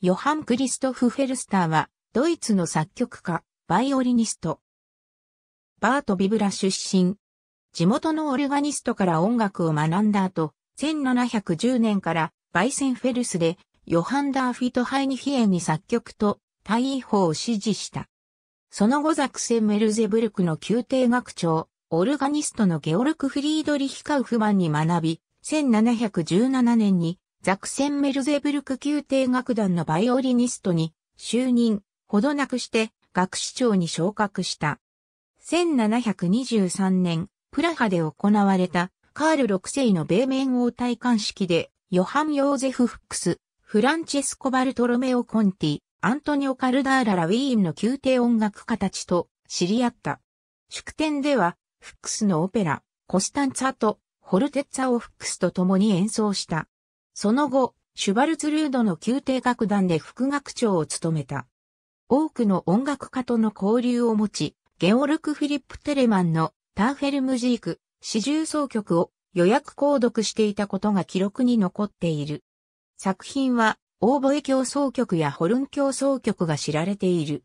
ヨハン・クリストフ・フェルスターは、ドイツの作曲家、バイオリニスト。バート・ビブラ出身。地元のオルガニストから音楽を学んだ後、1710年からバイセンフェルスで、ヨハン・ダーフィト・ハイニヒエに作曲と、大位法を支持した。その後ザクセン・メルゼブルクの宮廷学長、オルガニストのゲオルク・フリードリヒ・カウフマンに学び、1717年にザクセン・メルゼブルク宮廷楽団のバイオリニストに就任、ほどなくして学士長に昇格した。1723年、プラハで行われたカール6世の米面王戴冠式で、ヨハン・ヨーゼフ・フックス、フランチェスコ・バルトロメオ・コンティ、アントニオ・カルダーララ・ウィーンの宮廷音楽家たちと知り合った。祝典では、フックスのオペラ、コスタンツァとホルテッツァをフックスと共に演奏した。その後、シュバルツルードの宮廷楽団で副学長を務めた。多くの音楽家との交流を持ち、ゲオルク・フィリップ・テレマンのターフェルムジーク、四重奏曲を予約購読していたことが記録に残っている。作品は、オーボエ協奏曲やホルン協奏曲が知られている。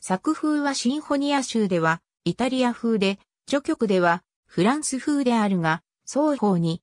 作風はシンフォニア州では、イタリア風で、序曲では、フランス風であるが、双方に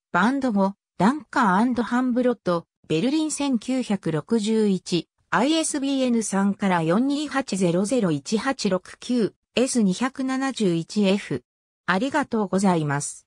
バンド後、ダンカーハンブロット、ベルリン1961、ISBN 3から428001869、S271F。ありがとうございます。